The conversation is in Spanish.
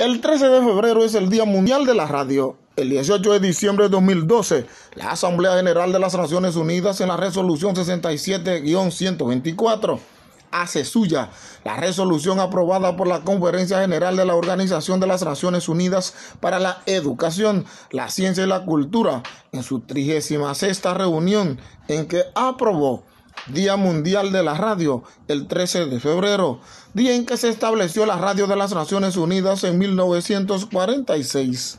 El 13 de febrero es el Día Mundial de la Radio. El 18 de diciembre de 2012, la Asamblea General de las Naciones Unidas en la resolución 67-124 hace suya la resolución aprobada por la Conferencia General de la Organización de las Naciones Unidas para la Educación, la Ciencia y la Cultura en su 36 reunión en que aprobó Día Mundial de la Radio, el 13 de febrero, día en que se estableció la Radio de las Naciones Unidas en 1946.